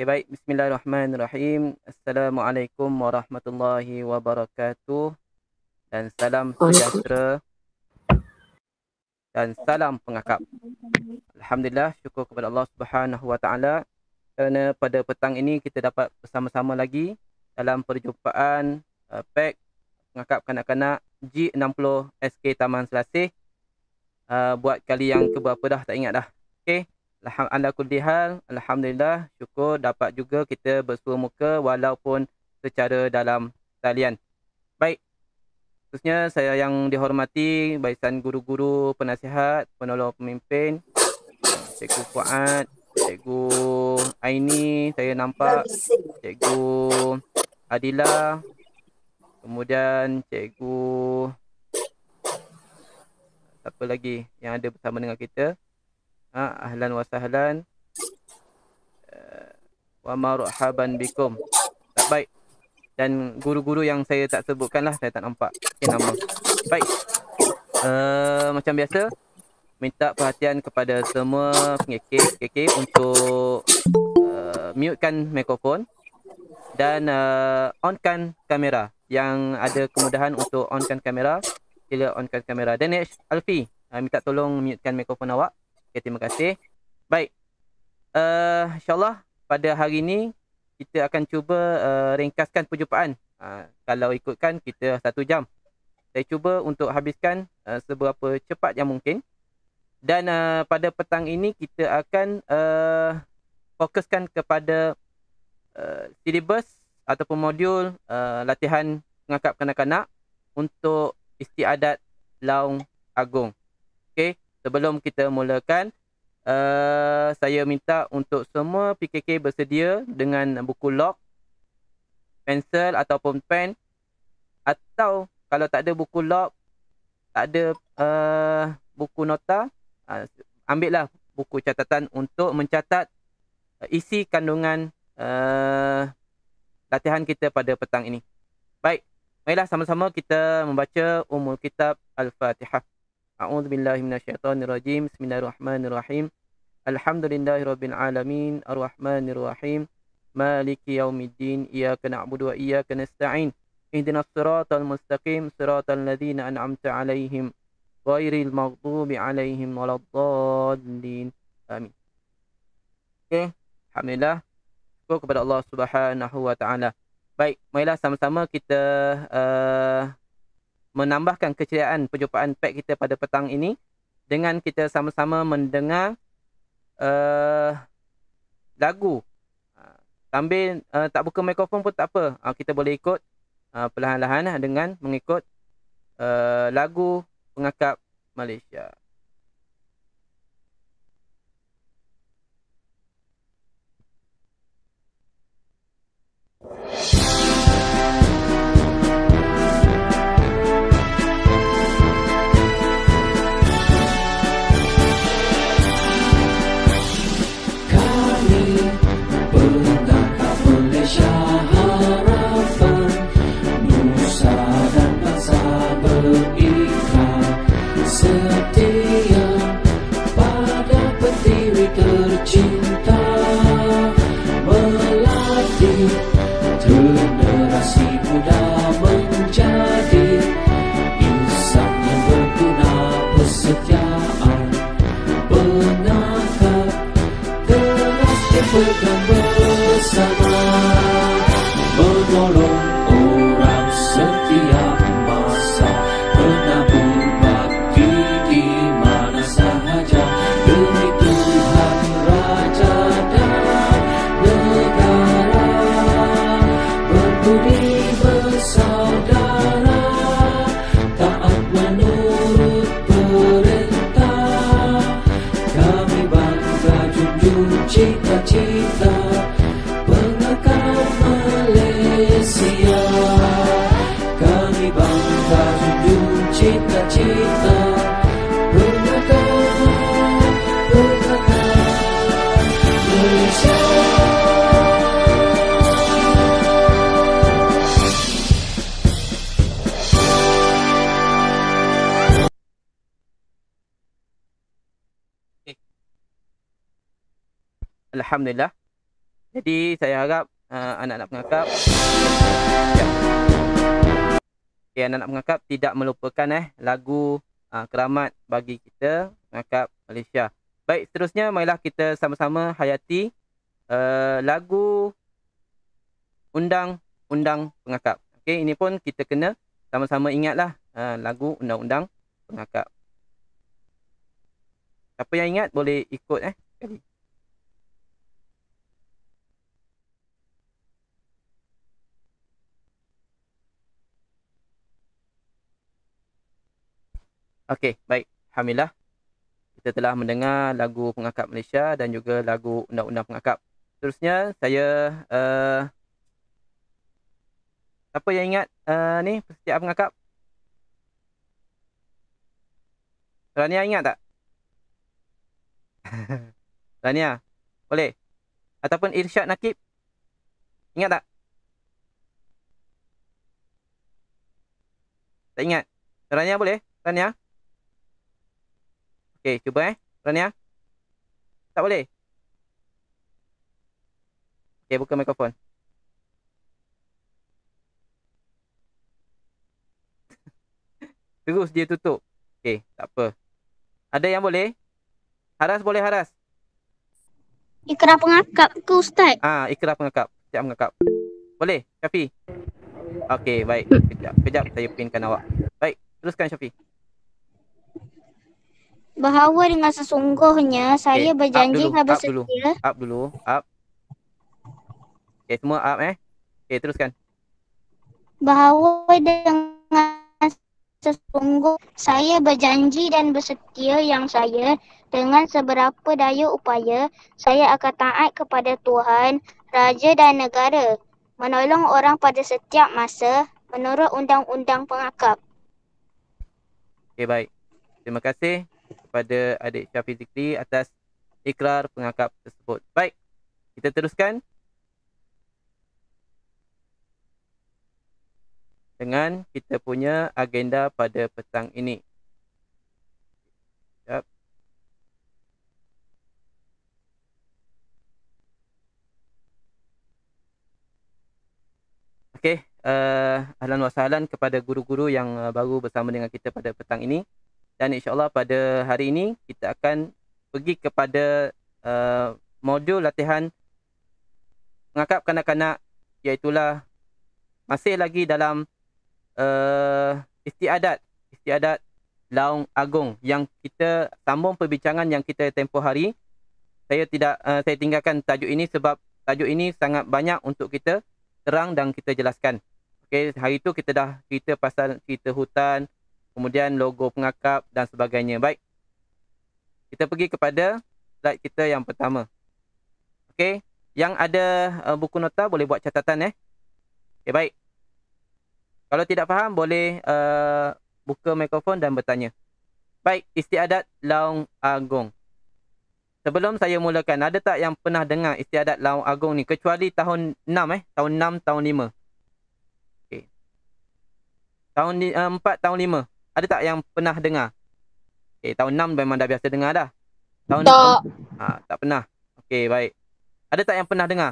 Okay, baik. Bismillahirrahmanirrahim. Assalamualaikum warahmatullahi wabarakatuh. Dan salam sejahtera. Dan salam pengakap. Alhamdulillah. Syukur kepada Allah subhanahu wa ta'ala. Kerana pada petang ini kita dapat bersama-sama lagi dalam perjumpaan uh, PEC pengakap kanak-kanak G60 SK Taman Selasih. Uh, buat kali yang keberapa dah tak ingat dah. Okay. Ala kulli hal, Alhamdulillah, syukur dapat juga kita bersua muka walaupun secara dalam talian. Baik, khususnya saya yang dihormati barisan guru-guru penasihat, penolong pemimpin, Cikgu Fuad, Cikgu Aini, saya nampak, Cikgu Adila, kemudian Cikgu siapa lagi yang ada bersama dengan kita. Ha, ahlan wa sahlan. Uh, wa marhaban bikum. Tak baik. Dan guru-guru yang saya tak sebutkan lah, saya tak nampak. Okay, nama. Baik. Uh, macam biasa, minta perhatian kepada semua KK untuk uh, mutekan mikrofon dan uh, onkan kamera yang ada kemudahan untuk onkan kamera sila onkan kamera Danish Alfi uh, minta tolong mutekan mikrofon awak Okay, terima kasih. Baik. Uh, InsyaAllah pada hari ini kita akan cuba uh, ringkaskan perjumpaan. Uh, kalau ikutkan kita satu jam. Saya cuba untuk habiskan uh, seberapa cepat yang mungkin. Dan uh, pada petang ini kita akan uh, fokuskan kepada uh, silibus ataupun modul uh, latihan mengangkap kanak-kanak untuk istiadat Laung Agong. Okay. Sebelum kita mulakan, uh, saya minta untuk semua PKK bersedia dengan buku log, pensel ataupun pen. Atau kalau tak ada buku log, tak ada uh, buku nota, uh, ambillah buku catatan untuk mencatat uh, isi kandungan uh, latihan kita pada petang ini. Baik, marilah sama-sama kita membaca Umul Kitab Al-Fatihah. أعوذ بالله من الشيطان الرجيم بسم الله الرحمن الرحيم الحمد لله رب العالمين الرحمن الرحيم مالك يوم الدين إياك نعبد وإياك نستعين اهدنا الصراط المستقيم صراط الذين أنعمت عليهم غير المغضوب عليهم ولا الضالين آمين Oke, okay. alhamdulillah. Syukur kepada Allah Subhanahu wa taala. Baik, marilah sama-sama kita uh, menambahkan keceriaan perjumpaan pek kita pada petang ini dengan kita sama-sama mendengar uh, lagu. Ha, sambil uh, tak buka mikrofon pun tak apa. Uh, kita boleh ikut uh, perlahan-lahan lah dengan mengikut uh, lagu pengakap Malaysia. not come. Jadi saya harap uh, ah, anak-anak pengakap okay, ya. ya, anak-anak pengakap tidak melupakan eh lagu uh, keramat bagi kita pengakap Malaysia. Baik, seterusnya marilah kita sama-sama hayati uh, lagu undang-undang pengakap. Okay, ini pun kita kena sama-sama ingatlah uh, lagu undang-undang pengakap. Siapa yang ingat boleh ikut eh. Okay. Okey, baik. Alhamdulillah. Kita telah mendengar lagu pengakap Malaysia dan juga lagu undang-undang pengakap. Seterusnya, saya... Uh, siapa yang ingat uh, ni, setiap pengakap? Rania ingat tak? Rania, boleh? Ataupun Irsyad Nakib? Ingat tak? Tak ingat? Rania boleh? Rania? Okey, cuba eh. Run ya. Tak boleh. Okey, buka mikrofon. Terus dia tutup. Okey, tak apa. Ada yang boleh? Haras boleh Haras. Ikrar pengakap ke ustaz? Ah, ha, ikrar pengakap. Siap mengakap. Boleh, Syafi. Okey, baik. Kejap, kejap saya pinkan awak. Baik, teruskan Syafi bahawa dengan sesungguhnya saya eh, berjanji up dulu. bersedia. Up dulu. Up dulu. Up. Okay, semua up eh. Okay, eh, teruskan. Bahawa dengan sesungguh saya berjanji dan bersetia yang saya dengan seberapa daya upaya saya akan taat kepada Tuhan, Raja dan Negara menolong orang pada setiap masa menurut undang-undang pengakap. Okay eh, baik. Terima kasih kepada adik Syah Fizikli atas ikrar pengakap tersebut. Baik, kita teruskan dengan kita punya agenda pada petang ini. Okey, uh, ahlan kepada guru-guru yang uh, baru bersama dengan kita pada petang ini dan insyaallah pada hari ini kita akan pergi kepada uh, modul latihan mengakap kanak-kanak iaitu masih lagi dalam uh, istiadat istiadat Laung Agong yang kita sambung perbincangan yang kita tempoh hari saya tidak uh, saya tinggalkan tajuk ini sebab tajuk ini sangat banyak untuk kita terang dan kita jelaskan okey hari itu kita dah cerita pasal kita hutan kemudian logo pengakap dan sebagainya. Baik. Kita pergi kepada slide kita yang pertama. Okey, yang ada uh, buku nota boleh buat catatan eh. Okey, baik. Kalau tidak faham boleh uh, buka mikrofon dan bertanya. Baik, istiadat Laung Agong. Sebelum saya mulakan, ada tak yang pernah dengar istiadat Laung Agong ni kecuali tahun 6 eh, tahun 6 tahun 5. Okey. Tahun 4 eh, tahun 5 ada tak yang pernah dengar? Okay, eh, tahun 6 memang dah biasa dengar dah. Tahun tak. ha, tak pernah. Okey baik. Ada tak yang pernah dengar?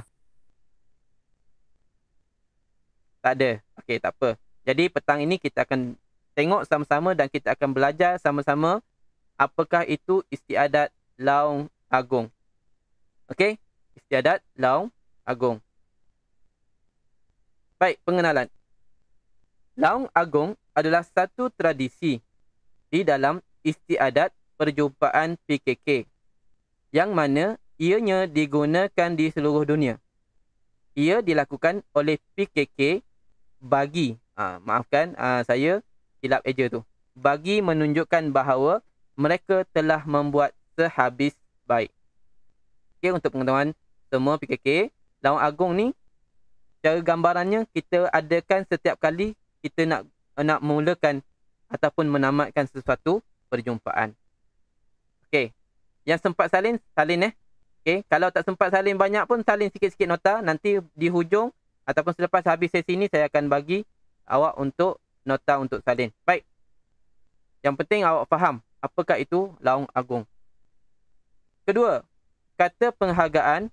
Tak ada. Okey tak apa. Jadi petang ini kita akan tengok sama-sama dan kita akan belajar sama-sama apakah itu istiadat laung agung. Okey istiadat laung agung. Baik, pengenalan. Laung Agong adalah satu tradisi di dalam istiadat perjumpaan PKK yang mana ianya digunakan di seluruh dunia. Ia dilakukan oleh PKK bagi, aa, ha, maafkan aa, ha, saya hilap eja tu, bagi menunjukkan bahawa mereka telah membuat sehabis baik. Okay untuk pengetahuan semua PKK, Laung Agong ni cara gambarannya kita adakan setiap kali kita nak eh, nak mulakan ataupun menamatkan sesuatu perjumpaan. Okey. Yang sempat salin, salin eh. Okey, kalau tak sempat salin banyak pun salin sikit-sikit nota nanti di hujung ataupun selepas habis sesi ni saya akan bagi awak untuk nota untuk salin. Baik. Yang penting awak faham apakah itu laung agung. Kedua, kata penghargaan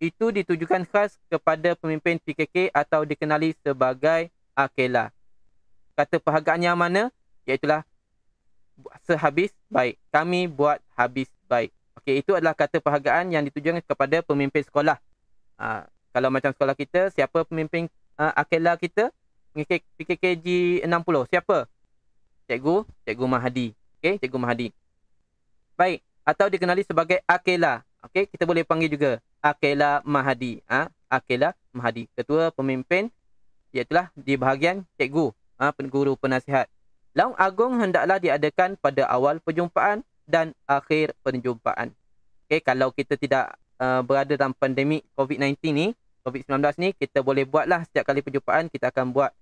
itu ditujukan khas kepada pemimpin PKK atau dikenali sebagai akila. Kata perhargaan yang mana? Iaitulah sehabis baik. Kami buat habis baik. Okey, itu adalah kata perhagaan yang ditujukan kepada pemimpin sekolah. Ha, kalau macam sekolah kita, siapa pemimpin uh, ha, akila kita? PKKG 60. Siapa? Cikgu, Cikgu Mahadi. Okey, Cikgu Mahadi. Baik, atau dikenali sebagai Akela. Okey, kita boleh panggil juga Akela Mahadi. ha? Akela Mahadi, ketua pemimpin iaitulah di bahagian cikgu, ha, guru penasihat. Laung agung hendaklah diadakan pada awal perjumpaan dan akhir perjumpaan. Okay, kalau kita tidak uh, berada dalam pandemik COVID-19 ni, COVID-19 ni, kita boleh buatlah setiap kali perjumpaan, kita akan buat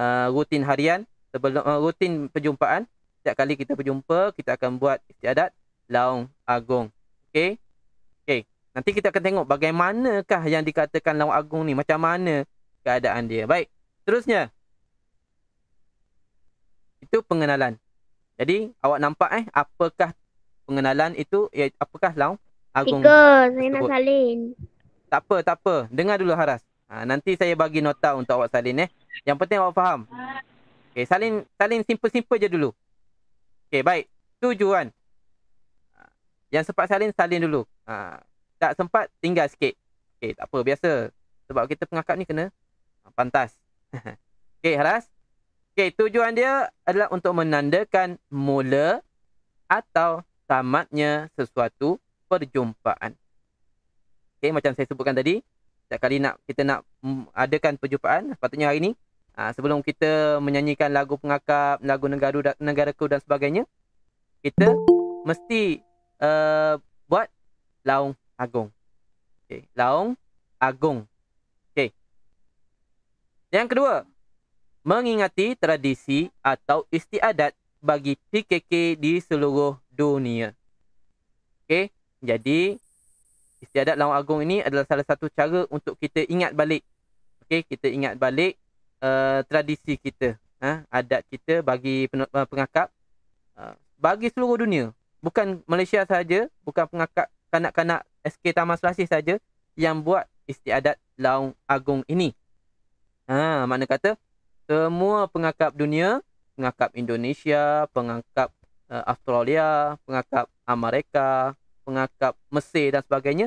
uh, rutin harian, sebelum uh, rutin perjumpaan. Setiap kali kita berjumpa, kita akan buat istiadat laung agung. Okay? Okay. Nanti kita akan tengok bagaimanakah yang dikatakan lawang agung ni, macam mana keadaan dia. Baik. Seterusnya. Itu pengenalan. Jadi awak nampak eh apakah pengenalan itu iaitu ya, apakah lau agung. Tiga, saya nak salin. Tak apa, tak apa. Dengar dulu Haras. Ha, nanti saya bagi nota untuk awak salin eh. Yang penting awak faham. Okey, salin salin simple-simple je dulu. Okey, baik. Tujuan. Ha, yang sempat salin, salin dulu. Ha, tak sempat, tinggal sikit. Okey, tak apa. Biasa. Sebab kita pengakap ni kena ha, pantas. Okey, Haras. Okey, tujuan dia adalah untuk menandakan mula atau tamatnya sesuatu perjumpaan. Okey, macam saya sebutkan tadi, setiap kali nak kita nak adakan perjumpaan, sepatutnya hari ini, ha, sebelum kita menyanyikan lagu pengakap, lagu negara negaraku dan sebagainya, kita mesti uh, buat laung agung. Okey, laung agung. Yang kedua, mengingati tradisi atau istiadat bagi PKK di seluruh dunia. Okey, jadi istiadat Lawang Agung ini adalah salah satu cara untuk kita ingat balik. Okey, kita ingat balik uh, tradisi kita, uh, adat kita bagi eh, pengakap uh, bagi seluruh dunia. Bukan Malaysia saja, bukan pengakap kanak-kanak SK Taman Selasih saja yang buat istiadat laung Agung ini. Ha, mana kata semua pengakap dunia, pengakap Indonesia, pengakap uh, Australia, pengakap Amerika, pengakap Mesir dan sebagainya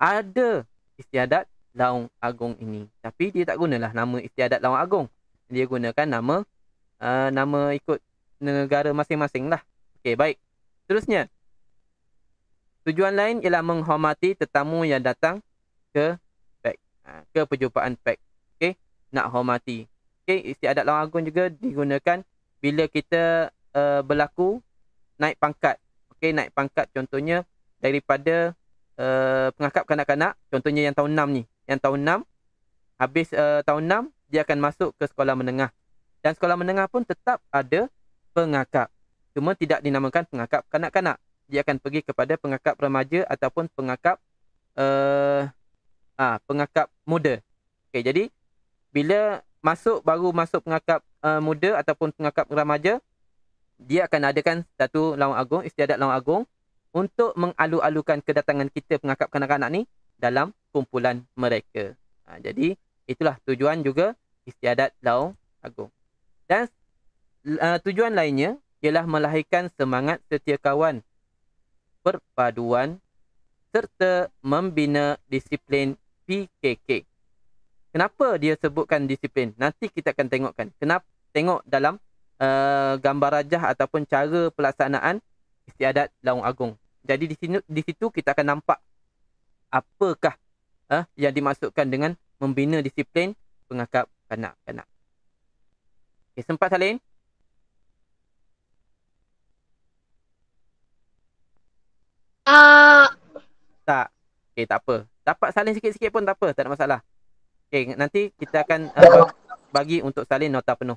ada istiadat Laung Agong ini. Tapi dia tak gunalah nama istiadat Laung Agong. Dia gunakan nama uh, nama ikut negara masing-masing lah. Okey, baik. Terusnya tujuan lain ialah menghormati tetamu yang datang ke PEC, ha, ke perjumpaan PEC nak hormati. Okey, istiadat lawang agung juga digunakan bila kita uh, berlaku naik pangkat. Okey, naik pangkat contohnya daripada uh, pengakap kanak-kanak, contohnya yang tahun 6 ni. Yang tahun 6, habis uh, tahun 6, dia akan masuk ke sekolah menengah. Dan sekolah menengah pun tetap ada pengakap. Cuma tidak dinamakan pengakap kanak-kanak. Dia akan pergi kepada pengakap remaja ataupun pengakap uh, ah pengakap muda. Okay, jadi bila masuk baru masuk pengakap uh, muda ataupun pengakap remaja dia akan adakan satu lawang agung istiadat lawang agung untuk mengalu-alukan kedatangan kita pengakap kanak-kanak ni dalam kumpulan mereka ha, jadi itulah tujuan juga istiadat lawang agung dan uh, tujuan lainnya ialah melahirkan semangat setia kawan perpaduan serta membina disiplin PKK Kenapa dia sebutkan disiplin? Nanti kita akan tengokkan. Kenapa? Tengok dalam uh, gambar rajah ataupun cara pelaksanaan istiadat Laung Agung. Jadi di sini di situ kita akan nampak apakah uh, yang dimasukkan dengan membina disiplin pengakap kanak-kanak. Okay, sempat salin. Uh. Ah. Tak. Okay, tak apa. Dapat salin sikit-sikit pun tak apa. Tak ada masalah. Okay, nanti kita akan ya. uh, bagi untuk salin nota penuh.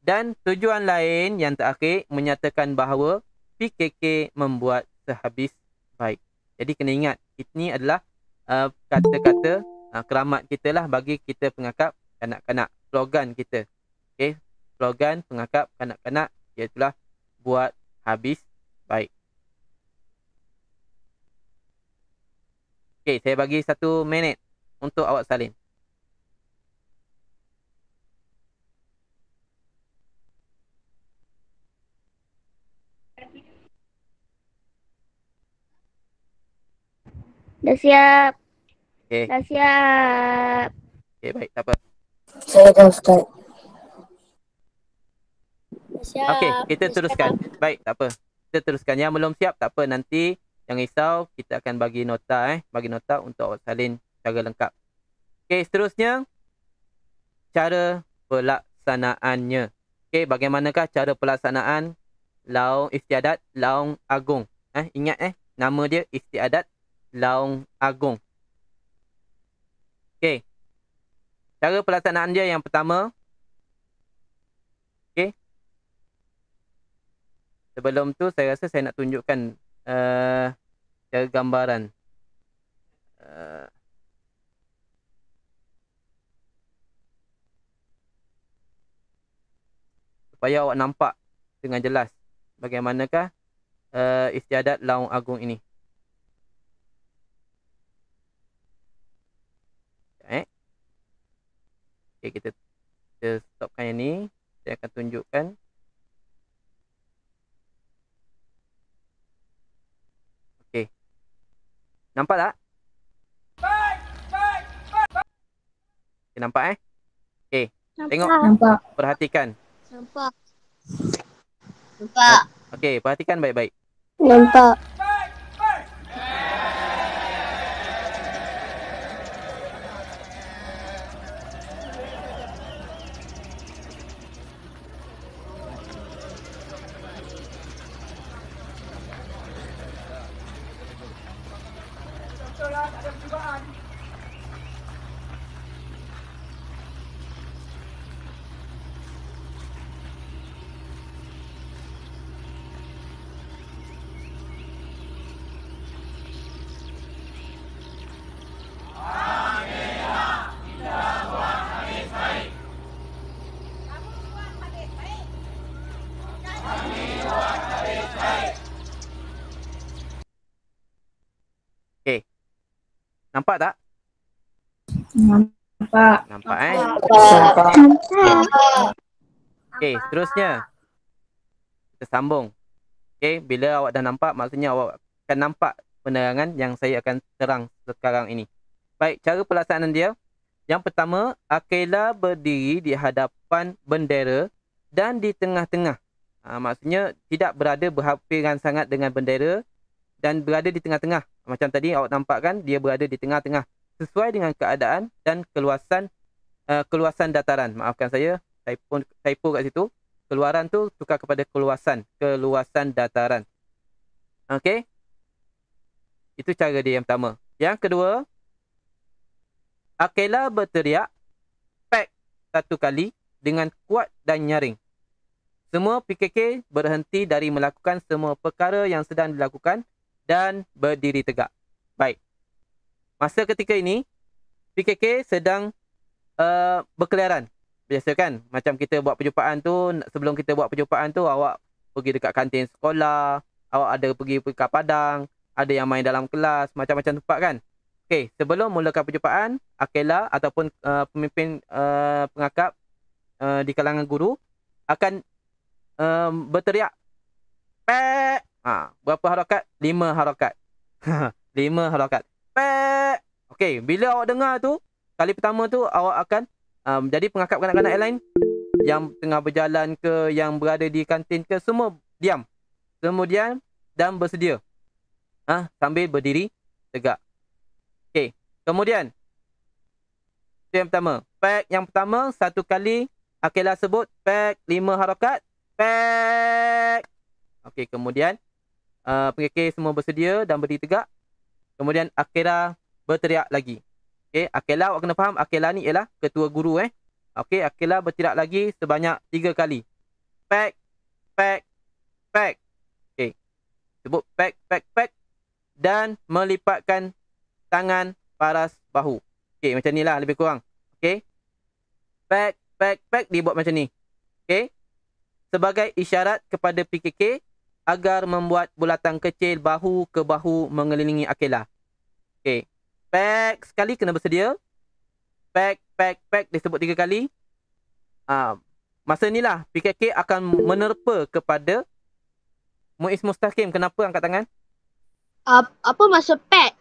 Dan tujuan lain yang terakhir menyatakan bahawa PKK membuat sehabis baik. Jadi kena ingat, ini adalah uh, kata-kata uh, uh, keramat kita lah bagi kita pengakap kanak-kanak. Slogan kita. Okay, slogan pengakap kanak-kanak iaitulah buat habis baik. Okay, saya bagi satu minit untuk awak salin. Dah siap. Okay. Dah siap. Okay, baik. Tak apa. Saya dah start. Siap. Okay, kita siap. teruskan. Baik, tak apa. Kita teruskan. Yang belum siap, tak apa. Nanti yang risau, kita akan bagi nota eh. Bagi nota untuk salin secara lengkap. Okay, seterusnya. Cara pelaksanaannya. Okay, bagaimanakah cara pelaksanaan laung istiadat laung agung. Eh, ingat eh, nama dia istiadat Laung agung. Okey. Cara pelaksanaan dia yang pertama. Okey. Sebelum tu saya rasa saya nak tunjukkan uh, cara gambaran. Uh, supaya awak nampak dengan jelas bagaimanakah uh, istiadat Laung Agung ini. Okey kita kita stopkan yang ni. Saya akan tunjukkan Nampak tak? Okay, nampak eh? Okay. Nampak. Tengok. Nampak. Perhatikan. Nampak. Nampak. Okay. Perhatikan baik-baik. Nampak. Nampak tak? Nampak. Nampak eh? Nampak. Okey, seterusnya. Kita sambung. Okey, bila awak dah nampak, maksudnya awak akan nampak penerangan yang saya akan terang sekarang ini. Baik, cara pelaksanaan dia. Yang pertama, Akela berdiri di hadapan bendera dan di tengah-tengah. Ha, maksudnya, tidak berada berhampiran sangat dengan bendera dan berada di tengah-tengah. Macam tadi awak nampak kan dia berada di tengah-tengah sesuai dengan keadaan dan keluasan uh, keluasan dataran. Maafkan saya, typo, typo kat situ. Keluaran tu tukar kepada keluasan, keluasan dataran. Okey. Itu cara dia yang pertama. Yang kedua, Akela berteriak pack satu kali dengan kuat dan nyaring. Semua PKK berhenti dari melakukan semua perkara yang sedang dilakukan dan berdiri tegak. Baik. Masa ketika ini, PKK sedang uh, berkeliaran. Biasa kan? Macam kita buat perjumpaan tu, sebelum kita buat perjumpaan tu, awak pergi dekat kantin sekolah, awak ada pergi ke padang, ada yang main dalam kelas, macam-macam tempat kan? Okey, sebelum mulakan perjumpaan, Akela ataupun uh, pemimpin uh, pengakap uh, di kalangan guru akan um, berteriak. Pek! Ha, berapa harokat? 5 harokat. lima harokat. Pek. Okey, bila awak dengar tu, kali pertama tu awak akan um, jadi pengakap kanak-kanak lain yang tengah berjalan ke yang berada di kantin ke semua diam. Semua diam dan bersedia. Ah, ha, sambil berdiri tegak. Okey, kemudian itu yang pertama. Pek yang pertama satu kali Akilah sebut pek lima harakat. Pek. Okey, kemudian Ah, Pkk semua bersedia dan berdiri tegak. Kemudian Akela berteriak lagi. Okey, Akela awak kena faham Akela ni ialah ketua guru eh. Okey, Akela berteriak lagi sebanyak tiga kali. Pack, pack, pack. Okey. Sebut pack, pack, pack dan melipatkan tangan paras bahu. Okey, macam ni lah lebih kurang. Okey. Pack, pack, pack dia buat macam ni. Okey. Sebagai isyarat kepada PKK agar membuat bulatan kecil bahu ke bahu mengelilingi Akela. Okey. Pack sekali kena bersedia. Pack, pack, pack disebut tiga kali. Uh, masa inilah PKK akan menerpa kepada Muiz Mustaqim. Kenapa angkat tangan? Uh, apa masa pack?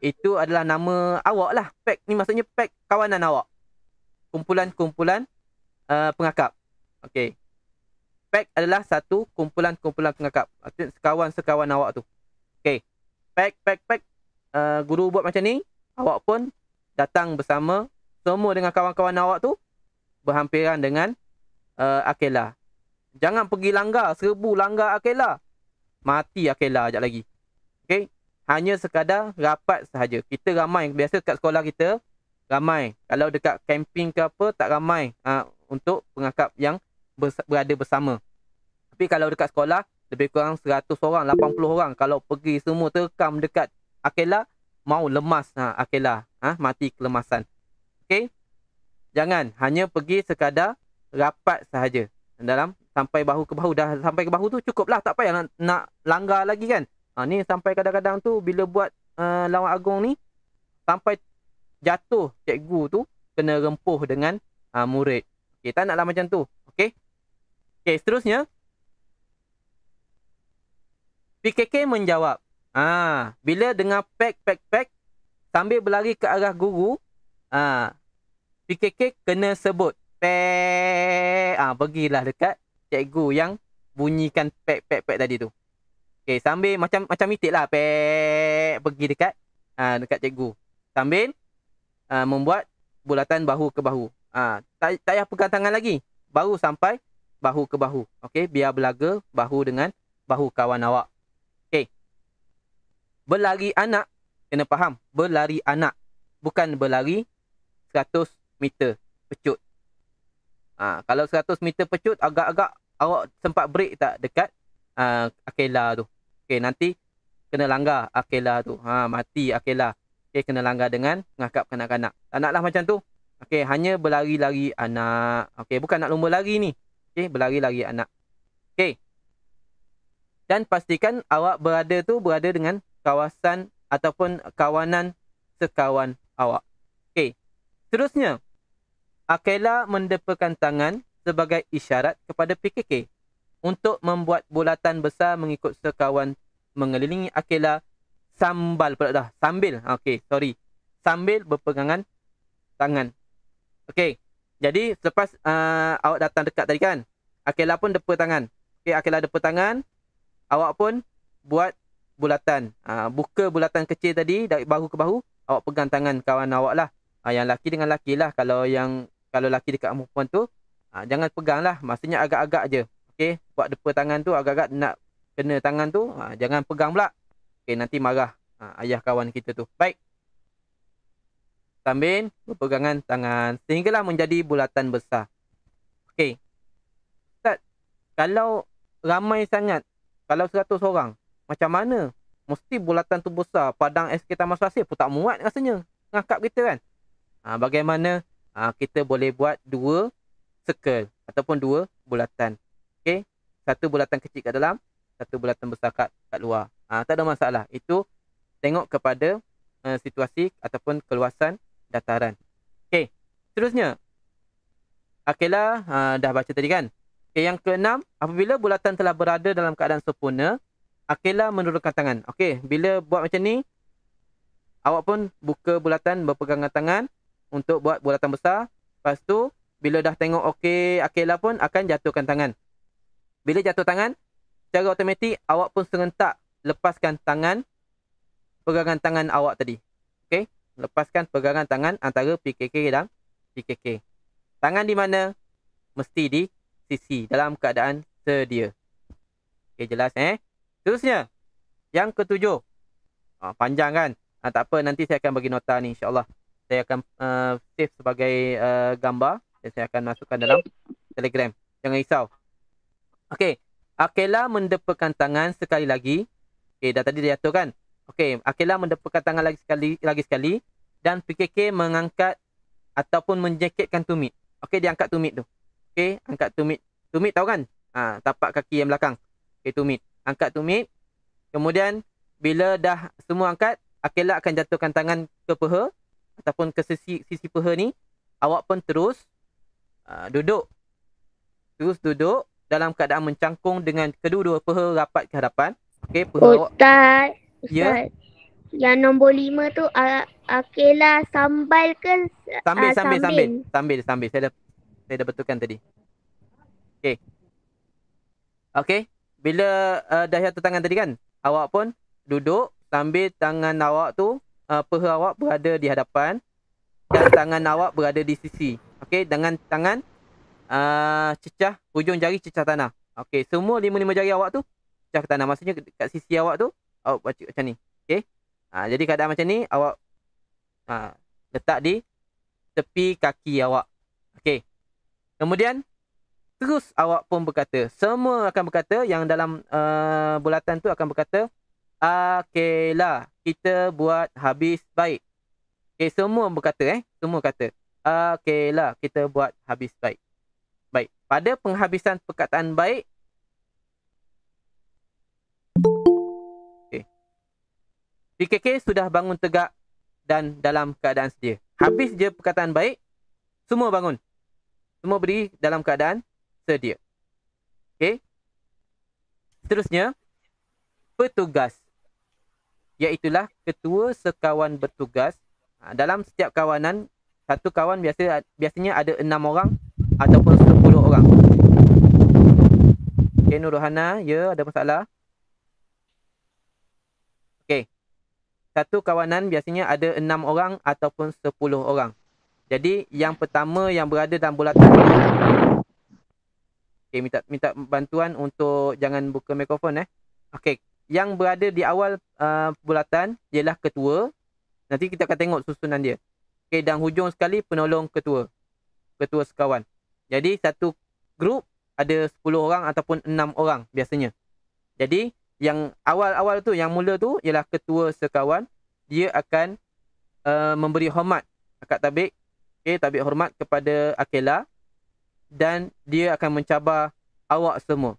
Itu adalah nama awak lah. Pack ni maksudnya pack kawanan awak. Kumpulan-kumpulan uh, pengakap. Okey pack adalah satu kumpulan-kumpulan pengakap. Sekawan-sekawan awak tu. Okay. Pack, pack, pack. Uh, guru buat macam ni. Awak pun datang bersama. Semua dengan kawan-kawan awak tu. Berhampiran dengan uh, Akela. Jangan pergi langgar. Serbu langgar Akela. Mati Akela sekejap lagi. Okay. Hanya sekadar rapat sahaja. Kita ramai. Biasa dekat sekolah kita. Ramai. Kalau dekat camping ke apa. Tak ramai. Uh, untuk pengakap yang berada bersama. Tapi kalau dekat sekolah, lebih kurang 100 orang, 80 orang. Kalau pergi semua terkam dekat Akela, mau lemas ha, Akela. Ha, mati kelemasan. Okey? Jangan. Hanya pergi sekadar rapat sahaja. Dalam sampai bahu ke bahu. Dah sampai ke bahu tu cukuplah. Tak payah nak, nak langgar lagi kan. Ha, ni sampai kadang-kadang tu bila buat uh, lawan agung ni. Sampai jatuh cikgu tu kena rempuh dengan uh, murid. Okey, tak naklah macam tu. okay? Okay, seterusnya. PKK menjawab, ah bila dengar pek pek pek sambil berlari ke arah guru, ah PKK kena sebut pe, ah pergilah dekat cikgu yang bunyikan pek pek pek tadi tu. Okey, sambil macam macam itik lah pek pergi dekat ah dekat cikgu. Sambil ah membuat bulatan bahu ke bahu. Ah tak tak payah pegang tangan lagi. Baru sampai bahu ke bahu. Okey, biar belaga bahu dengan bahu kawan awak. Berlari anak, kena faham. Berlari anak. Bukan berlari 100 meter pecut. Ha, kalau 100 meter pecut, agak-agak awak sempat break tak dekat uh, Akela tu. Okay, nanti kena langgar Akela tu. Ha, mati Akela. Okay, kena langgar dengan ngakap kanak-kanak. Tak naklah macam tu. Okay, hanya berlari-lari anak. Okay, bukan nak lumba lari ni. Okay, berlari-lari anak. Okay. Dan pastikan awak berada tu berada dengan kawasan ataupun kawanan sekawan awak. Okey. Seterusnya, Akela mendepakan tangan sebagai isyarat kepada PKK untuk membuat bulatan besar mengikut sekawan mengelilingi Akela sambal pula dah. Sambil. Okey, sorry. Sambil berpegangan tangan. Okey. Jadi, selepas uh, awak datang dekat tadi kan, Akela pun depa tangan. Okey, Akela depa tangan. Awak pun buat bulatan. Uh, buka bulatan kecil tadi dari bahu ke bahu. Awak pegang tangan kawan awak lah. Uh, yang laki dengan laki lah. Kalau yang kalau laki dekat perempuan tu. Uh, jangan pegang lah. Maksudnya agak-agak je. okey Buat depa tangan tu agak-agak nak kena tangan tu. Uh, jangan pegang pula. Okay. Nanti marah uh, ayah kawan kita tu. Baik. Sambil berpegangan tangan. Sehinggalah menjadi bulatan besar. okey Ustaz. Kalau ramai sangat. Kalau 100 orang macam mana mesti bulatan tu besar padang SK Taman Selasih pun tak muat rasanya ngakap kita kan ha, bagaimana ha, kita boleh buat dua circle ataupun dua bulatan okey satu bulatan kecil kat dalam satu bulatan besar kat, kat luar ha, tak ada masalah itu tengok kepada uh, situasi ataupun keluasan dataran okey seterusnya Akela uh, dah baca tadi kan okay, yang keenam apabila bulatan telah berada dalam keadaan sempurna Akila menurunkan tangan. Okey, bila buat macam ni, awak pun buka bulatan berpegangan tangan untuk buat bulatan besar. Lepas tu, bila dah tengok okey, Akila pun akan jatuhkan tangan. Bila jatuh tangan, secara automatik, awak pun serentak lepaskan tangan, pegangan tangan awak tadi. Okey, lepaskan pegangan tangan antara PKK dan PKK. Tangan di mana? Mesti di sisi dalam keadaan sedia. Okey, jelas eh? Seterusnya, yang ketujuh. Ha, panjang kan? Ha, tak apa, nanti saya akan bagi nota ni insyaAllah. Saya akan uh, save sebagai uh, gambar dan saya akan masukkan dalam telegram. Jangan risau. Okey, Akela mendepakan tangan sekali lagi. Okey, dah tadi dia jatuh kan? Okey, Akela mendepakan tangan lagi sekali lagi sekali dan PKK mengangkat ataupun menjekitkan tumit. Okey, dia angkat tumit tu. Okey, angkat tumit. Tumit tahu kan? Ha, tapak kaki yang belakang. Okey, tumit angkat tumit. Kemudian bila dah semua angkat, Akela akan jatuhkan tangan ke peha ataupun ke sisi sisi peha ni. Awak pun terus uh, duduk. Terus duduk dalam keadaan mencangkung dengan kedua-dua peha rapat ke hadapan. Okey, peha Ustaz. awak. Ustaz. Ya. Yang nombor lima tu uh, Akela sambal ke uh, sambil, sambil, sambil, sambil. Sambil, sambil. Saya dah, saya dah betulkan tadi. Okey. Okey bila uh, dahiyat tangan tadi kan awak pun duduk sambil tangan awak tu uh, peha awak berada di hadapan dan tangan awak berada di sisi okey dengan tangan uh, cecah hujung jari cecah tanah okey semua lima-lima jari awak tu cecah ke tanah maksudnya kat sisi awak tu awak macam ni okey ha, jadi keadaan macam ni awak ha, letak di tepi kaki awak okey kemudian terus awak pun berkata. Semua akan berkata yang dalam uh, bulatan tu akan berkata. Okeylah, kita buat habis baik. Okay, eh, semua berkata eh. Semua kata. Okeylah, kita buat habis baik. Baik, pada penghabisan perkataan baik. Okey. PKK sudah bangun tegak dan dalam keadaan sedia. Habis je perkataan baik, semua bangun. Semua beri dalam keadaan sedia. Okey. Seterusnya, petugas. Iaitulah ketua sekawan bertugas. Ha, dalam setiap kawanan, satu kawan biasa biasanya ada enam orang ataupun sepuluh orang. Okey, Nuruhana. Ya, ada masalah. Okey. Satu kawanan biasanya ada enam orang ataupun sepuluh orang. Jadi, yang pertama yang berada dalam bulatan Okay, minta minta bantuan untuk jangan buka mikrofon eh. Okay, yang berada di awal uh, bulatan ialah ketua. Nanti kita akan tengok susunan dia. Okay, dan hujung sekali penolong ketua. Ketua sekawan. Jadi, satu grup ada 10 orang ataupun 6 orang biasanya. Jadi, yang awal-awal tu, yang mula tu ialah ketua sekawan. Dia akan uh, memberi hormat akad tabik. Okay, tabik hormat kepada Akela dan dia akan mencabar awak semua.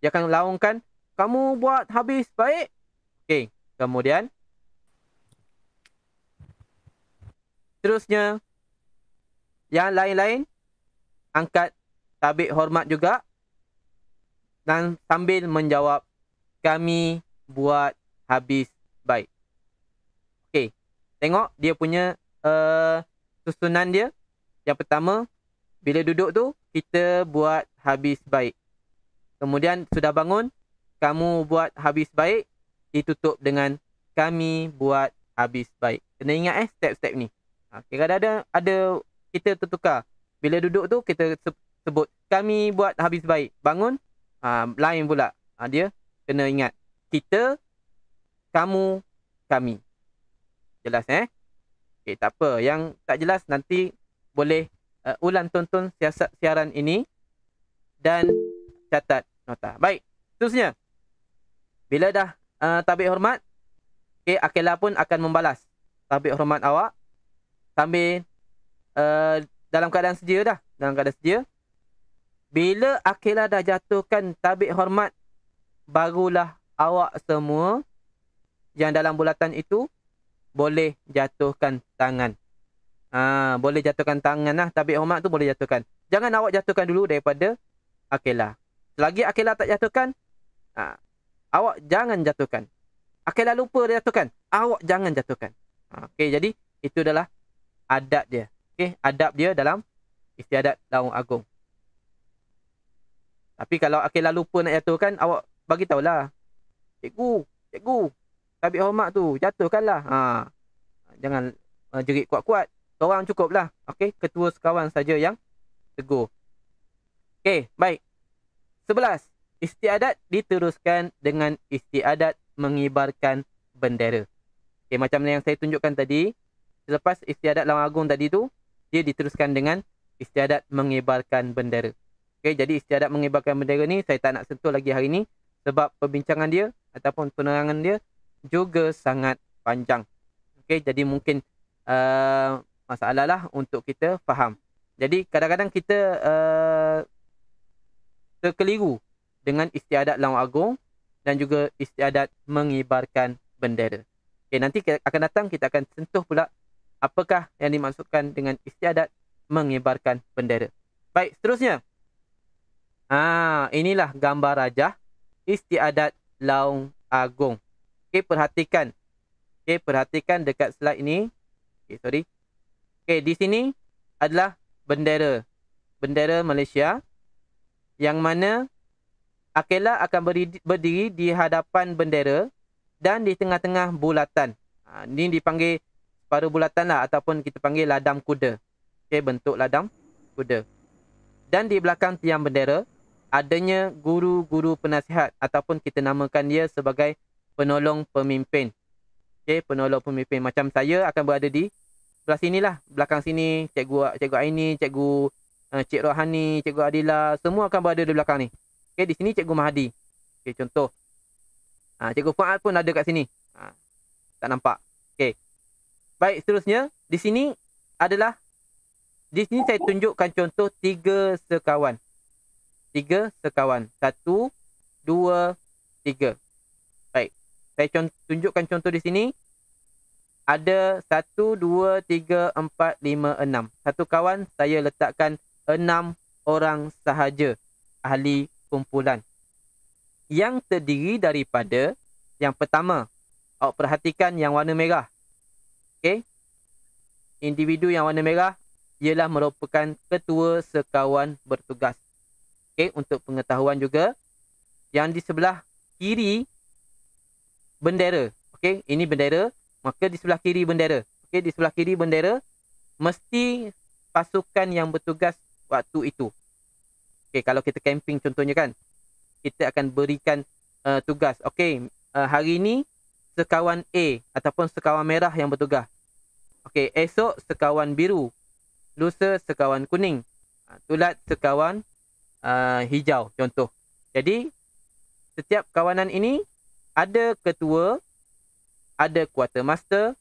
Dia akan laungkan, kamu buat habis baik. Okey, kemudian. terusnya yang lain-lain, angkat tabik hormat juga. Dan sambil menjawab, kami buat habis baik. Okey, tengok dia punya uh, susunan dia. Yang pertama, bila duduk tu, kita buat habis baik. Kemudian sudah bangun, kamu buat habis baik, ditutup dengan kami buat habis baik. Kena ingat eh step-step ni. Okay, ha, kalau ada, ada ada kita tertukar. Bila duduk tu kita sebut kami buat habis baik. Bangun, ha, lain pula. Ha, dia kena ingat. Kita, kamu, kami. Jelas eh? Okay, tak apa. Yang tak jelas nanti boleh uh, ulan tonton siasat siaran ini dan catat nota. Baik, seterusnya. Bila dah uh, tabik hormat, okay, Akela pun akan membalas tabik hormat awak sambil uh, dalam keadaan sedia dah. Dalam keadaan sedia. Bila Akela dah jatuhkan tabik hormat, barulah awak semua yang dalam bulatan itu boleh jatuhkan tangan. Ah, ha, boleh jatuhkan tangan lah. Tabik hormat tu boleh jatuhkan. Jangan awak jatuhkan dulu daripada Akilah. Selagi Akilah tak jatuhkan, ha, awak jangan jatuhkan. Akilah lupa dia jatuhkan. Awak jangan jatuhkan. Ha, okay, jadi itu adalah adab dia. Okay, adab dia dalam istiadat daun agung. Tapi kalau Akilah lupa nak jatuhkan, awak bagi tahulah. Cikgu, cikgu. Tabik hormat tu, jatuhkanlah. Ha. Jangan uh, jerit kuat-kuat seorang cukuplah. Okey, ketua sekawan saja yang tegur. Okey, baik. Sebelas. Istiadat diteruskan dengan istiadat mengibarkan bendera. Okey, macam yang saya tunjukkan tadi, selepas istiadat lawan agung tadi tu, dia diteruskan dengan istiadat mengibarkan bendera. Okey, jadi istiadat mengibarkan bendera ni saya tak nak sentuh lagi hari ni sebab perbincangan dia ataupun penerangan dia juga sangat panjang. Okey, jadi mungkin uh, masalah lah untuk kita faham. Jadi kadang-kadang kita uh, terkeliru dengan istiadat lawan agung dan juga istiadat mengibarkan bendera. Okay, nanti akan datang kita akan sentuh pula apakah yang dimaksudkan dengan istiadat mengibarkan bendera. Baik, seterusnya. Ha, inilah gambar raja istiadat laung agung. Okey, perhatikan. Okey, perhatikan dekat slide ini. Okey, sorry. Okey, di sini adalah bendera. Bendera Malaysia. Yang mana Akela akan berdiri di hadapan bendera dan di tengah-tengah bulatan. Ha, ini dipanggil separuh bulatan lah ataupun kita panggil ladam kuda. Okey, bentuk ladam kuda. Dan di belakang tiang bendera, adanya guru-guru penasihat ataupun kita namakan dia sebagai penolong pemimpin. Okey, penolong pemimpin. Macam saya akan berada di sebelah sini lah belakang sini cikgu cikgu Aini cikgu uh, cik Rohani cikgu Adila semua akan berada di belakang ni okey di sini cikgu Mahdi okey contoh ha, cikgu Fuad pun ada kat sini ha, tak nampak okey baik seterusnya di sini adalah di sini saya tunjukkan contoh tiga sekawan tiga sekawan satu dua tiga baik saya tunjukkan contoh di sini ada satu, dua, tiga, empat, lima, enam. Satu kawan saya letakkan enam orang sahaja ahli kumpulan. Yang terdiri daripada yang pertama. Awak perhatikan yang warna merah. Okey. Individu yang warna merah ialah merupakan ketua sekawan bertugas. Okey, untuk pengetahuan juga yang di sebelah kiri bendera. Okey, ini bendera Maka di sebelah kiri bendera. Okey, di sebelah kiri bendera mesti pasukan yang bertugas waktu itu. Okey, kalau kita camping contohnya kan, kita akan berikan uh, tugas. Okey, uh, hari ini sekawan A ataupun sekawan merah yang bertugas. Okey, esok sekawan biru. Lusa sekawan kuning. Ha, tulat sekawan uh, hijau contoh. Jadi setiap kawanan ini ada ketua ada master,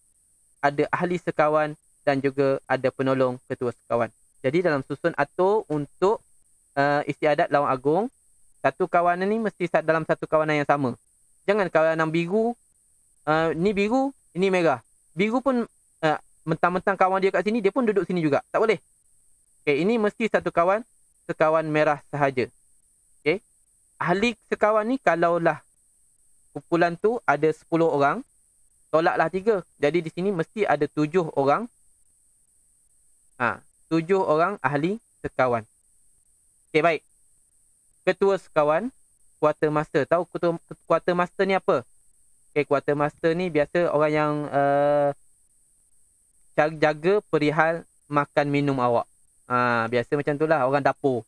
ada ahli sekawan dan juga ada penolong ketua sekawan. Jadi dalam susun atur untuk uh, istiadat lawan agung, satu kawanan ni mesti dalam satu kawanan yang sama. Jangan kawanan biru, uh, ni biru, ini merah. Biru pun uh, mentang-mentang kawan dia kat sini, dia pun duduk sini juga. Tak boleh. Okay, ini mesti satu kawan, sekawan merah sahaja. Okay. Ahli sekawan ni kalaulah kumpulan tu ada 10 orang, tolaklah tiga. Jadi di sini mesti ada tujuh orang. Ha, tujuh orang ahli sekawan. Okey, baik. Ketua sekawan, master Tahu master ni apa? Okey, master ni biasa orang yang uh, jaga perihal makan minum awak. Ha, biasa macam tu lah, orang dapur.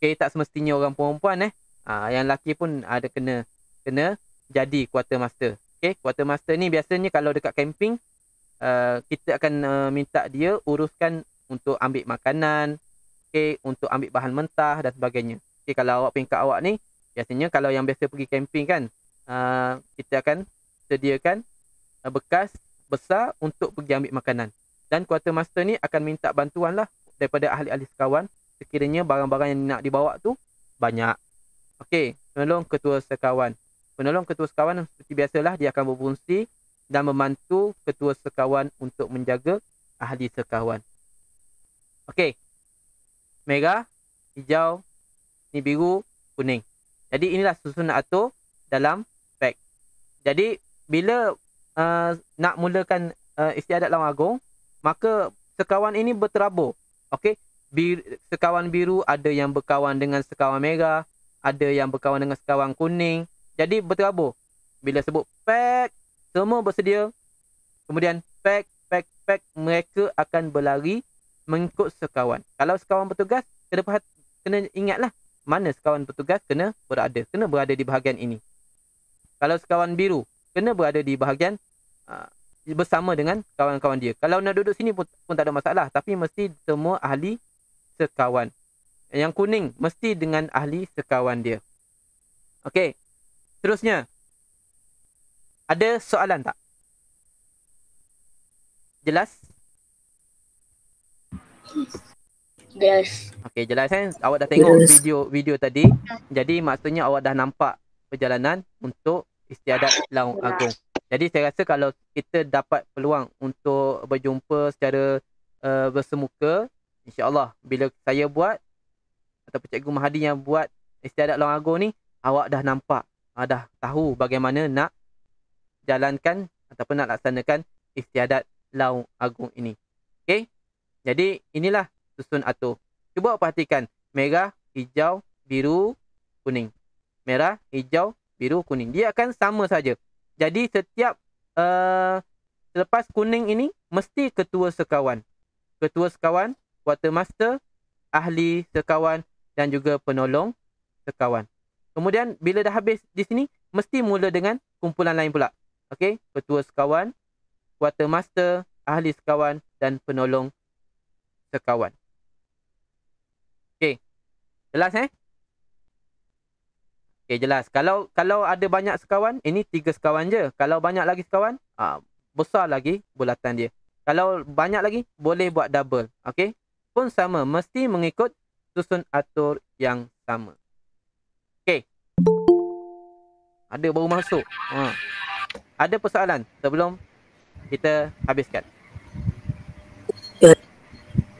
Okey, tak semestinya orang perempuan eh. Ha, yang lelaki pun ada kena kena jadi master Okay, quartermaster ni biasanya kalau dekat camping uh, kita akan uh, minta dia uruskan untuk ambil makanan, okay, untuk ambil bahan mentah dan sebagainya. Okey, kalau awak pingkat awak ni, biasanya kalau yang biasa pergi camping kan, uh, kita akan sediakan uh, bekas besar untuk pergi ambil makanan. Dan quartermaster ni akan minta bantuan lah daripada ahli-ahli sekawan sekiranya barang-barang yang nak dibawa tu banyak. Okey, tolong ketua sekawan. Penolong ketua sekawan seperti biasalah dia akan berfungsi dan membantu ketua sekawan untuk menjaga ahli sekawan. Okey. Merah, hijau, ni biru, kuning. Jadi inilah susunan atur dalam pack. Jadi bila uh, nak mulakan uh, istiadat lawang agung, maka sekawan ini berterabur. Okey. Bir sekawan biru ada yang berkawan dengan sekawan merah, ada yang berkawan dengan sekawan kuning. Jadi berterabur. Bila sebut pack, semua bersedia. Kemudian pack, pack, pack, mereka akan berlari mengikut sekawan. Kalau sekawan petugas, kena, perhati, kena ingatlah mana sekawan petugas kena berada. Kena berada di bahagian ini. Kalau sekawan biru, kena berada di bahagian aa, ah, bersama dengan kawan-kawan dia. Kalau nak duduk sini pun, pun tak ada masalah. Tapi mesti semua ahli sekawan. Yang kuning, mesti dengan ahli sekawan dia. Okey. Seterusnya. Ada soalan tak? Jelas? Jelas. Okey, jelas kan? Awak dah tengok video-video yes. tadi. Jadi maksudnya awak dah nampak perjalanan untuk istiadat Laung Agong. Jadi saya rasa kalau kita dapat peluang untuk berjumpa secara uh, bersemuka, insya-Allah bila saya buat ataupun cikgu Mahdi yang buat istiadat Laung Agong ni, awak dah nampak uh, dah tahu bagaimana nak jalankan ataupun nak laksanakan istiadat laung agung ini. Okey. Jadi inilah susun atu. Cuba perhatikan merah, hijau, biru, kuning. Merah, hijau, biru, kuning. Dia akan sama saja. Jadi setiap uh, eh, lepas kuning ini mesti ketua sekawan. Ketua sekawan, quartermaster, ahli sekawan dan juga penolong sekawan. Kemudian bila dah habis di sini, mesti mula dengan kumpulan lain pula. Okey, ketua sekawan, master, ahli sekawan dan penolong sekawan. Okey. Jelas eh? Okey, jelas. Kalau kalau ada banyak sekawan, ini tiga sekawan je. Kalau banyak lagi sekawan, ah besar lagi bulatan dia. Kalau banyak lagi, boleh buat double. Okey. Pun sama, mesti mengikut susun atur yang sama. Ada baru masuk. Ha. Ada persoalan sebelum kita habiskan?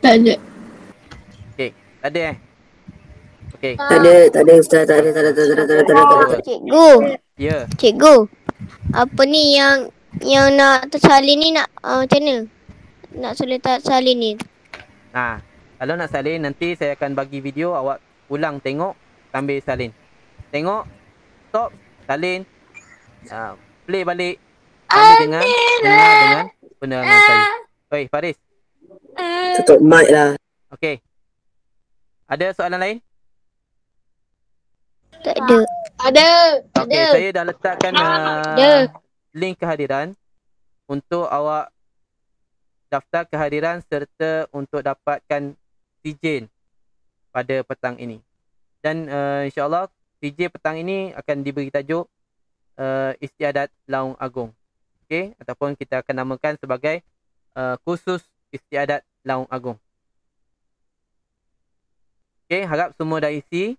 Tak ada. Okey, tak ada eh? Okey. Uh, tak ada, tak ada ustaz, tak ada, tak ada, tak ada, tak ada, tak ada. Tak ada. Cikgu. Ya. Yeah. Cikgu. Apa ni yang yang nak tersalin ni nak uh, macam mana? Nak sulit tak salin ni? Nah, ha. kalau nak salin nanti saya akan bagi video awak ulang tengok sambil salin. Tengok, stop, Talin uh, ya, Play balik ah, Kami dengan lah. Lah Dengan Penerangan uh. saya ah. Oi Faris ah. Tutup mic lah Okay Ada soalan lain? Tak ada Ada Okay ada. saya dah letakkan uh, Link kehadiran Untuk awak Daftar kehadiran Serta untuk dapatkan Sijin Pada petang ini Dan uh, insyaAllah TJ petang ini akan diberi tajuk uh, Istiadat Laung Agong. Okey, ataupun kita akan namakan sebagai uh, khusus Istiadat Laung Agong. Okey, harap semua dah isi.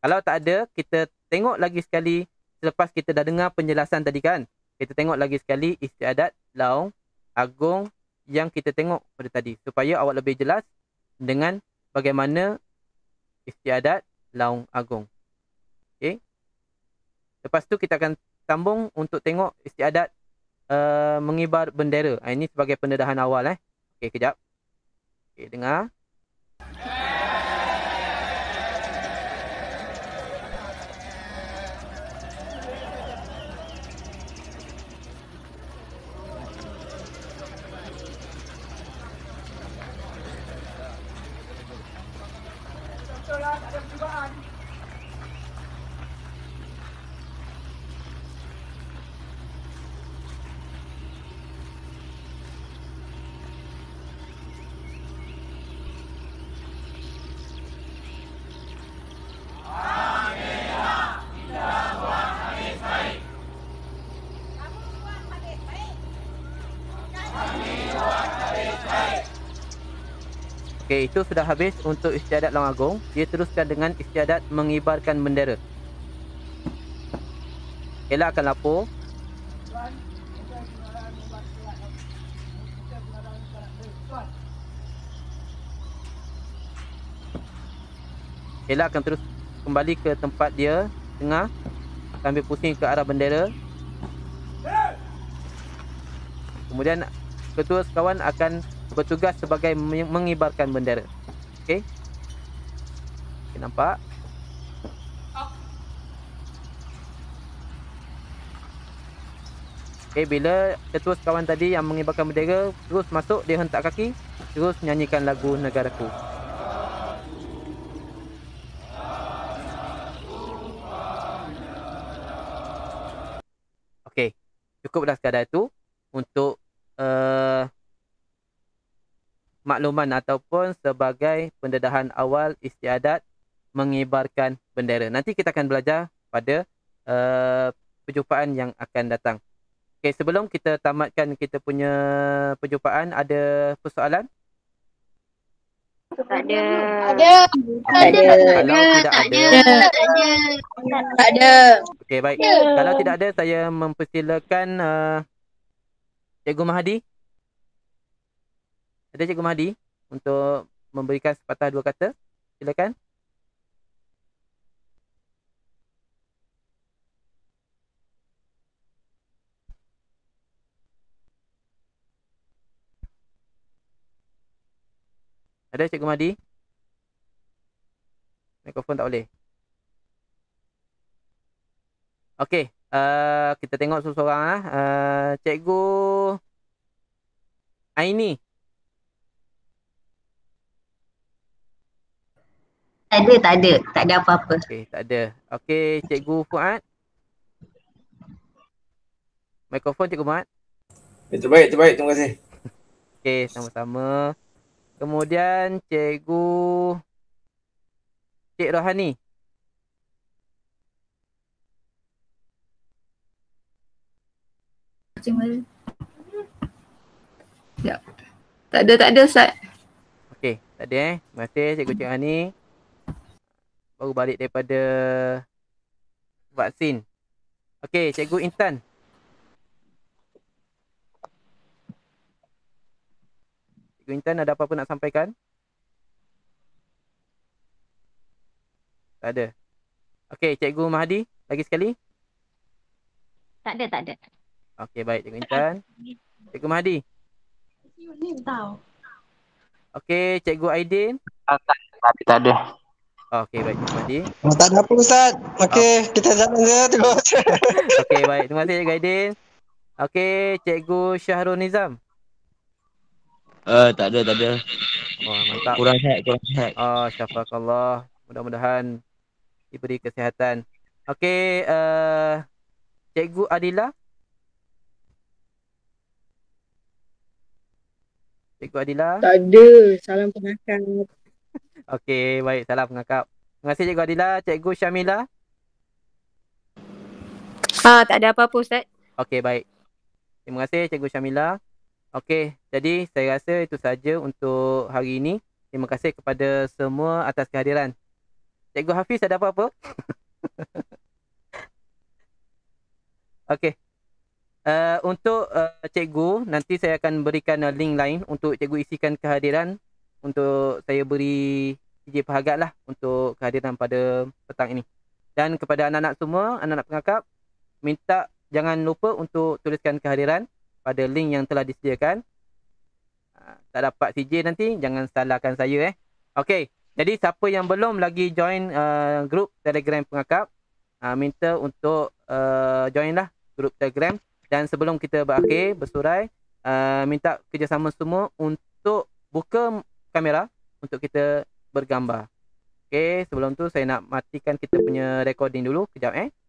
Kalau tak ada, kita tengok lagi sekali selepas kita dah dengar penjelasan tadi kan. Kita tengok lagi sekali istiadat Laung Agong yang kita tengok pada tadi. Supaya awak lebih jelas dengan bagaimana istiadat Laung Agong. Okey. Lepas tu kita akan sambung untuk tengok istiadat uh, mengibar bendera. Ah, ini sebagai pendedahan awal eh. Okey, kejap. Okey, dengar. Yeah. Số 大家 n đ Okey, itu sudah habis untuk istiadat Long Agong. Dia teruskan dengan istiadat mengibarkan bendera. Ella akan lapor. Ella akan terus kembali ke tempat dia tengah ambil pusing ke arah bendera. Kemudian ketua sekawan akan bertugas sebagai mengibarkan bendera. Okey. Okay, nampak? Okey, bila ketua sekawan tadi yang mengibarkan bendera terus masuk dia hentak kaki, terus nyanyikan lagu negaraku. Okey. Cukuplah sekadar itu untuk uh, makluman ataupun sebagai pendedahan awal istiadat mengibarkan bendera. Nanti kita akan belajar pada uh, perjumpaan yang akan datang. Okey, sebelum kita tamatkan kita punya perjumpaan, ada persoalan? Tak ada. Ada. Tak ada. Kalau tidak ada. Tak ada. ada. Okey, baik. Ada. Kalau tidak ada, saya mempersilakan uh, Cikgu Mahdi ada Cikgu Mahdi untuk memberikan sepatah dua kata. Silakan. Ada Cikgu Mahdi? Mikrofon tak boleh. Okey. Uh, kita tengok seseorang. Uh. Uh, Cikgu Aini. Aini. Tak ada, tak ada. Tak ada apa-apa. Okey, tak ada. Okey, Cikgu Fuad. Mikrofon Cikgu Fuad. Ya, terbaik, terbaik. Terima kasih. Okey, sama-sama. Kemudian Cikgu Cik Rohani. Cik Ya. Tak ada, tak ada Ustaz. Okey, tak ada eh. Terima kasih Cikgu Cik Rohani. Hmm baru balik daripada vaksin. Okey, cikgu Intan. Cikgu Intan ada apa-apa nak sampaikan? Tak ada. Okey, cikgu Mahdi lagi sekali. Tak ada, tak ada. Okey, baik cikgu Intan. Cikgu Mahdi. Cikgu Intan tahu. Okey, cikgu Aidin. Ah, tak, ada tak ada. Okey baik terima kasih. Oh, tak ada apa ustaz. Okey oh. kita jalan saja terus. Okey baik terima kasih Gaidin. Okey cikgu Syahrul Nizam. Eh uh, tak ada tak ada. Oh mantap. Kurang sihat kurang sihat. Oh ah, syafaqallah. Mudah-mudahan diberi kesihatan. Okey uh, cikgu Adila. Cikgu Adila. Tak ada. Salam penakan. Okey, baik. Salam mengakap. Terima kasih Cikgu Adila. Cikgu Syamila. Ah, tak ada apa-apa Ustaz. Okey, baik. Terima kasih Cikgu Syamila. Okey, jadi saya rasa itu saja untuk hari ini. Terima kasih kepada semua atas kehadiran. Cikgu Hafiz ada apa-apa? Okey. Uh, untuk uh, cikgu, nanti saya akan berikan uh, link lain untuk cikgu isikan kehadiran untuk saya beri sijil penghargaan lah untuk kehadiran pada petang ini. Dan kepada anak-anak semua, anak-anak pengakap, minta jangan lupa untuk tuliskan kehadiran pada link yang telah disediakan. Ah, tak dapat sijil nanti, jangan salahkan saya eh. Okay, jadi siapa yang belum lagi join uh, grup telegram pengakap, uh, minta untuk uh, join lah grup telegram. Dan sebelum kita berakhir, bersurai, uh, minta kerjasama semua untuk buka kamera untuk kita bergambar. Okey, sebelum tu saya nak matikan kita punya recording dulu. Kejap eh.